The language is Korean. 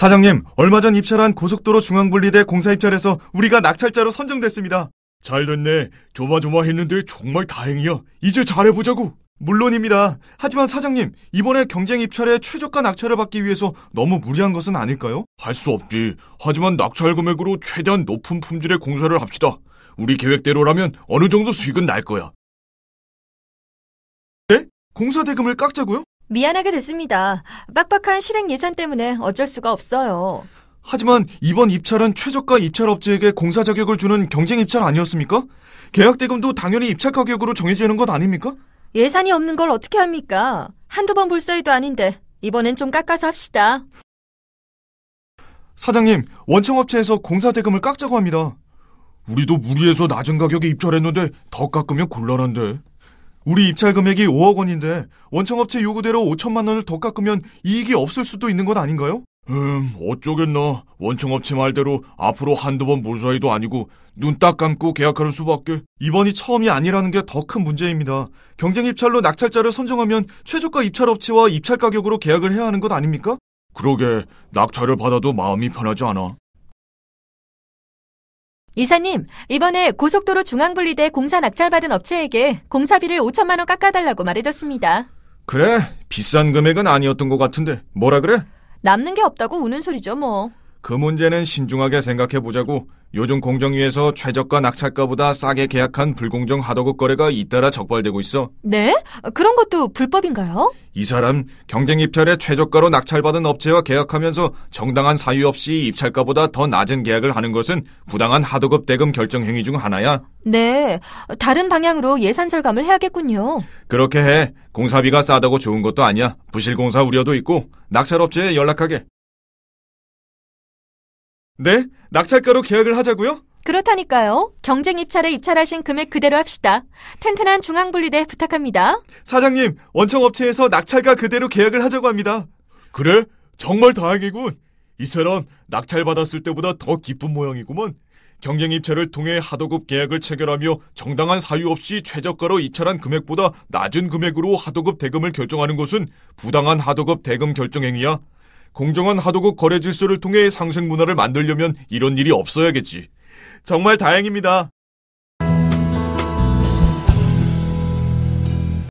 사장님, 얼마 전 입찰한 고속도로 중앙분리대 공사 입찰에서 우리가 낙찰자로 선정됐습니다. 잘 됐네. 조마조마했는데 정말 다행이야. 이제 잘해보자고. 물론입니다. 하지만 사장님, 이번에 경쟁 입찰에 최저가 낙찰을 받기 위해서 너무 무리한 것은 아닐까요? 할 수 없지. 하지만 낙찰 금액으로 최대한 높은 품질의 공사를 합시다. 우리 계획대로라면 어느 정도 수익은 날 거야. 네? 공사 대금을 깎자고요? 미안하게 됐습니다. 빡빡한 실행 예산 때문에 어쩔 수가 없어요. 하지만 이번 입찰은 최저가 입찰업체에게 공사 자격을 주는 경쟁 입찰 아니었습니까? 계약 대금도 당연히 입찰 가격으로 정해지는 것 아닙니까? 예산이 없는 걸 어떻게 합니까? 한두 번 볼 사이도 아닌데 이번엔 좀 깎아서 합시다. 사장님, 원청업체에서 공사 대금을 깎자고 합니다. 우리도 무리해서 낮은 가격에 입찰했는데 더 깎으면 곤란한데. 우리 입찰 금액이 5억 원인데 원청업체 요구대로 5천만 원을 더 깎으면 이익이 없을 수도 있는 것 아닌가요? 음, 어쩌겠나. 원청업체 말대로 앞으로 한두 번몰 사이도 아니고 눈 딱 감고 계약하는 수밖에. 이번이 처음이 아니라는 게 더 큰 문제입니다. 경쟁 입찰로 낙찰자를 선정하면 최저가 입찰업체와 입찰 가격으로 계약을 해야 하는 것 아닙니까? 그러게 낙찰을 받아도 마음이 편하지 않아. 이사님, 이번에 고속도로 중앙분리대 공사 낙찰받은 업체에게 공사비를 5천만 원 깎아달라고 말해줬습니다 그래, 비싼 금액은 아니었던 것 같은데 뭐라 그래? 남는 게 없다고 우는 소리죠, 뭐. 그 문제는 신중하게 생각해보자고 요즘 공정위에서 최저가 낙찰가보다 싸게 계약한 불공정 하도급 거래가 잇따라 적발되고 있어. 네? 그런 것도 불법인가요? 이 사람 경쟁 입찰에 최저가로 낙찰받은 업체와 계약하면서 정당한 사유 없이 입찰가보다 더 낮은 계약을 하는 것은 부당한 하도급 대금 결정 행위 중 하나야. 네, 다른 방향으로 예산 절감을 해야겠군요. 그렇게 해. 공사비가 싸다고 좋은 것도 아니야. 부실 공사 우려도 있고 낙찰업체에 연락하게. 네? 낙찰가로 계약을 하자고요? 그렇다니까요. 경쟁 입찰에 입찰하신 금액 그대로 합시다. 튼튼한 중앙분리대 부탁합니다. 사장님, 원청업체에서 낙찰가 그대로 계약을 하자고 합니다. 그래? 정말 다행이군. 이 사람 낙찰받았을 때보다 더 기쁜 모양이구먼. 경쟁 입찰을 통해 하도급 계약을 체결하며 정당한 사유 없이 최저가로 입찰한 금액보다 낮은 금액으로 하도급 대금을 결정하는 것은 부당한 하도급 대금 결정 행위야. 공정한 하도급 거래 질서를 통해 상생 문화를 만들려면 이런 일이 없어야겠지. 정말 다행입니다.